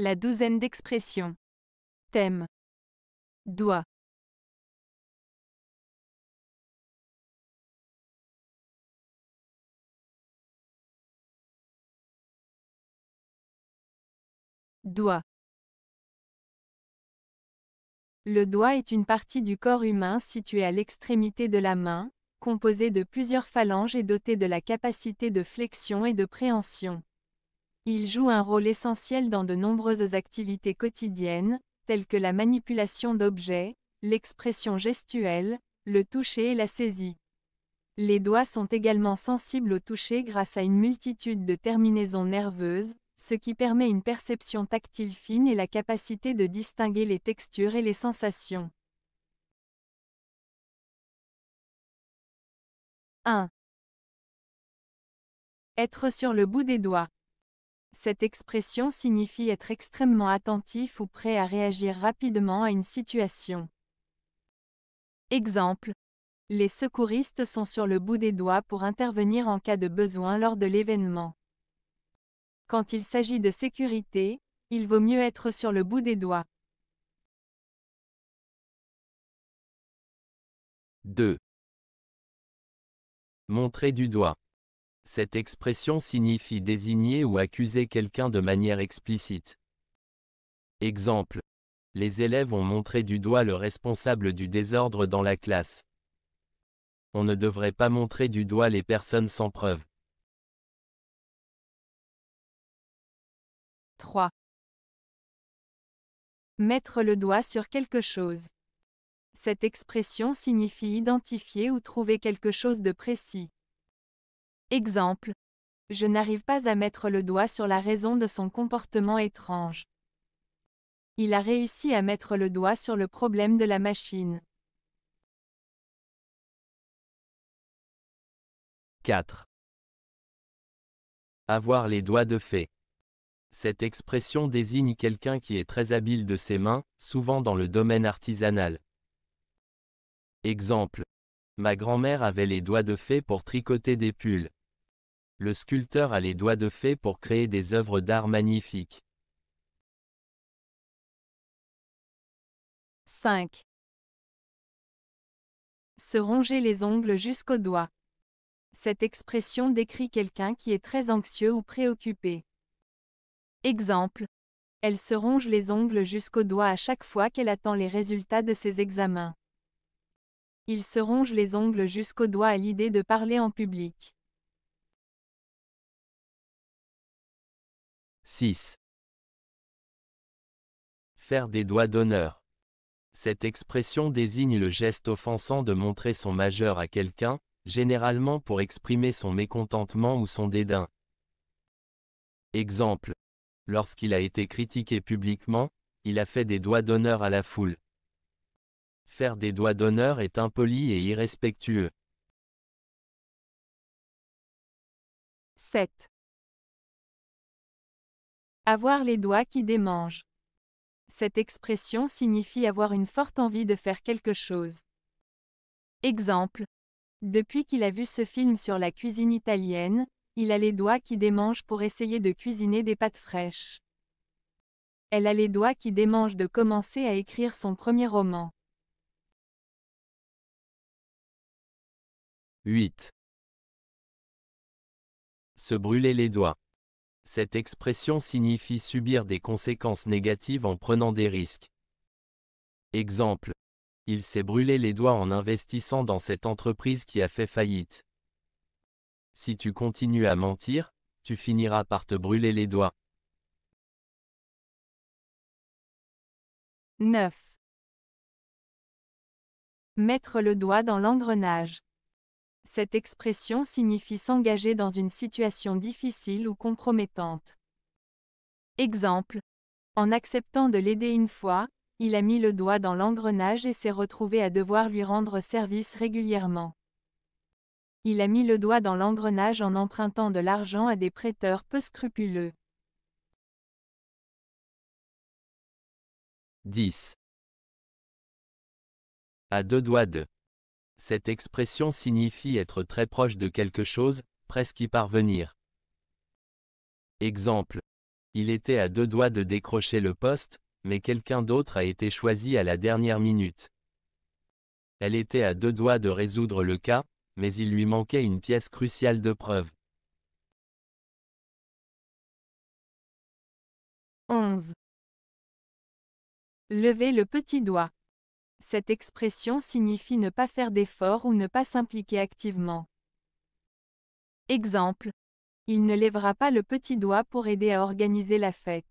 La douzaine d'expressions. Thème. Doigt. Doigt. Le doigt est une partie du corps humain située à l'extrémité de la main, composée de plusieurs phalanges et dotée de la capacité de flexion et de préhension. Il joue un rôle essentiel dans de nombreuses activités quotidiennes, telles que la manipulation d'objets, l'expression gestuelle, le toucher et la saisie. Les doigts sont également sensibles au toucher grâce à une multitude de terminaisons nerveuses, ce qui permet une perception tactile fine et la capacité de distinguer les textures et les sensations. 1. Être sur le bout des doigts. Cette expression signifie être extrêmement attentif ou prêt à réagir rapidement à une situation. Exemple. Les secouristes sont sur le bout des doigts pour intervenir en cas de besoin lors de l'événement. Quand il s'agit de sécurité, il vaut mieux être sur le bout des doigts. 2. Montrer du doigt. Cette expression signifie désigner ou accuser quelqu'un de manière explicite. Exemple. Les élèves ont montré du doigt le responsable du désordre dans la classe. On ne devrait pas montrer du doigt les personnes sans preuve. 3. Mettre le doigt sur quelque chose. Cette expression signifie identifier ou trouver quelque chose de précis. Exemple. Je n'arrive pas à mettre le doigt sur la raison de son comportement étrange. Il a réussi à mettre le doigt sur le problème de la machine. 4. Avoir les doigts de fée. Cette expression désigne quelqu'un qui est très habile de ses mains, souvent dans le domaine artisanal. Exemple. Ma grand-mère avait les doigts de fée pour tricoter des pulls. Le sculpteur a les doigts de fée pour créer des œuvres d'art magnifiques. 5. Se ronger les ongles jusqu'aux doigts. Cette expression décrit quelqu'un qui est très anxieux ou préoccupé. Exemple. Elle se ronge les ongles jusqu'aux doigts à chaque fois qu'elle attend les résultats de ses examens. Il se ronge les ongles jusqu'aux doigts à l'idée de parler en public. 6. Faire des doigts d'honneur. Cette expression désigne le geste offensant de montrer son majeur à quelqu'un, généralement pour exprimer son mécontentement ou son dédain. Exemple. Lorsqu'il a été critiqué publiquement, il a fait des doigts d'honneur à la foule. Faire des doigts d'honneur est impoli et irrespectueux. 7. Avoir les doigts qui démangent. Cette expression signifie avoir une forte envie de faire quelque chose. Exemple. Depuis qu'il a vu ce film sur la cuisine italienne, il a les doigts qui démangent pour essayer de cuisiner des pâtes fraîches. Elle a les doigts qui démangent de commencer à écrire son premier roman. 8. Se brûler les doigts. Cette expression signifie subir des conséquences négatives en prenant des risques. Exemple. Il s'est brûlé les doigts en investissant dans cette entreprise qui a fait faillite. Si tu continues à mentir, tu finiras par te brûler les doigts. 9. Mettre le doigt dans l'engrenage. Cette expression signifie s'engager dans une situation difficile ou compromettante. Exemple. En acceptant de l'aider une fois, il a mis le doigt dans l'engrenage et s'est retrouvé à devoir lui rendre service régulièrement. Il a mis le doigt dans l'engrenage en empruntant de l'argent à des prêteurs peu scrupuleux. 10. À deux doigts de. Cette expression signifie être très proche de quelque chose, presque y parvenir. Exemple. Il était à deux doigts de décrocher le poste, mais quelqu'un d'autre a été choisi à la dernière minute. Elle était à deux doigts de résoudre le cas, mais il lui manquait une pièce cruciale de preuve. 11. Levez le petit doigt. Cette expression signifie ne pas faire d'effort ou ne pas s'impliquer activement. Exemple. Il ne lèvera pas le petit doigt pour aider à organiser la fête.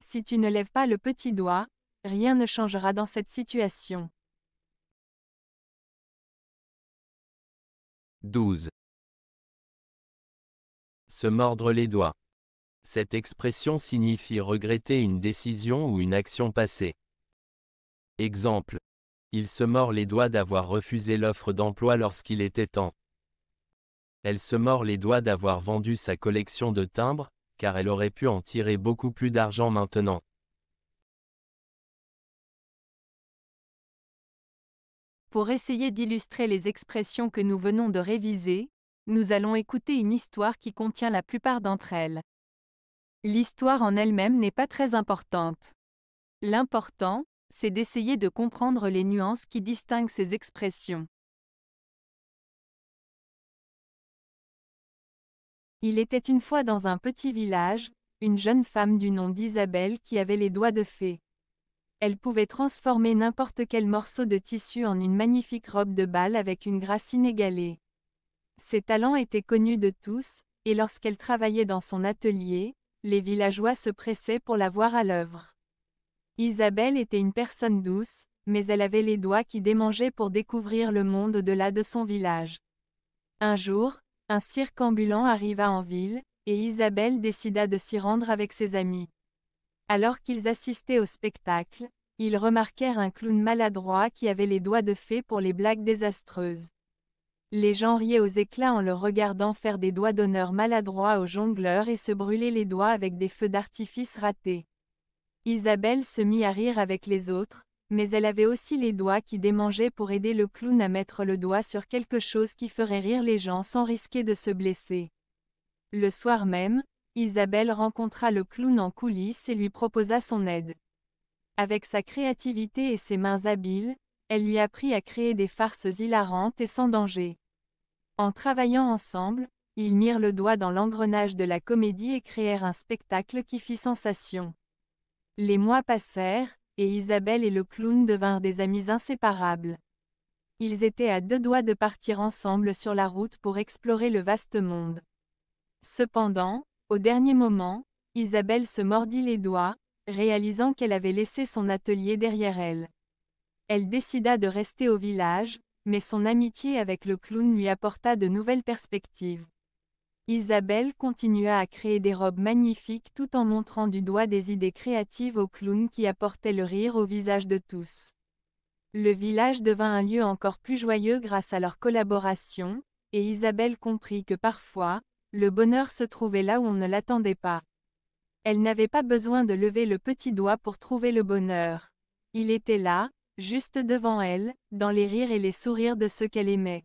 Si tu ne lèves pas le petit doigt, rien ne changera dans cette situation. 12. Se mordre les doigts. Cette expression signifie regretter une décision ou une action passée. Exemple. Il se mord les doigts d'avoir refusé l'offre d'emploi lorsqu'il était temps. Elle se mord les doigts d'avoir vendu sa collection de timbres, car elle aurait pu en tirer beaucoup plus d'argent maintenant. Pour essayer d'illustrer les expressions que nous venons de réviser, nous allons écouter une histoire qui contient la plupart d'entre elles. L'histoire en elle-même n'est pas très importante. L'important, c'est d'essayer de comprendre les nuances qui distinguent ces expressions. Il était une fois dans un petit village, une jeune femme du nom d'Isabelle qui avait les doigts de fée. Elle pouvait transformer n'importe quel morceau de tissu en une magnifique robe de bal avec une grâce inégalée. Ses talents étaient connus de tous, et lorsqu'elle travaillait dans son atelier, les villageois se pressaient pour la voir à l'œuvre. Isabelle était une personne douce, mais elle avait les doigts qui démangeaient pour découvrir le monde au-delà de son village. Un jour, un cirque ambulant arriva en ville, et Isabelle décida de s'y rendre avec ses amis. Alors qu'ils assistaient au spectacle, ils remarquèrent un clown maladroit qui avait les doigts de fée pour les blagues désastreuses. Les gens riaient aux éclats en le regardant faire des doigts d'honneur maladroits aux jongleurs et se brûler les doigts avec des feux d'artifice ratés. Isabelle se mit à rire avec les autres, mais elle avait aussi les doigts qui démangeaient pour aider le clown à mettre le doigt sur quelque chose qui ferait rire les gens sans risquer de se blesser. Le soir même, Isabelle rencontra le clown en coulisses et lui proposa son aide. Avec sa créativité et ses mains habiles, elle lui apprit à créer des farces hilarantes et sans danger. En travaillant ensemble, ils mirent le doigt dans l'engrenage de la comédie et créèrent un spectacle qui fit sensation. Les mois passèrent, et Isabelle et le clown devinrent des amis inséparables. Ils étaient à deux doigts de partir ensemble sur la route pour explorer le vaste monde. Cependant, au dernier moment, Isabelle se mordit les doigts, réalisant qu'elle avait laissé son atelier derrière elle. Elle décida de rester au village, mais son amitié avec le clown lui apporta de nouvelles perspectives. Isabelle continua à créer des robes magnifiques tout en montrant du doigt des idées créatives aux clowns qui apportaient le rire au visage de tous. Le village devint un lieu encore plus joyeux grâce à leur collaboration, et Isabelle comprit que parfois, le bonheur se trouvait là où on ne l'attendait pas. Elle n'avait pas besoin de lever le petit doigt pour trouver le bonheur. Il était là, juste devant elle, dans les rires et les sourires de ceux qu'elle aimait.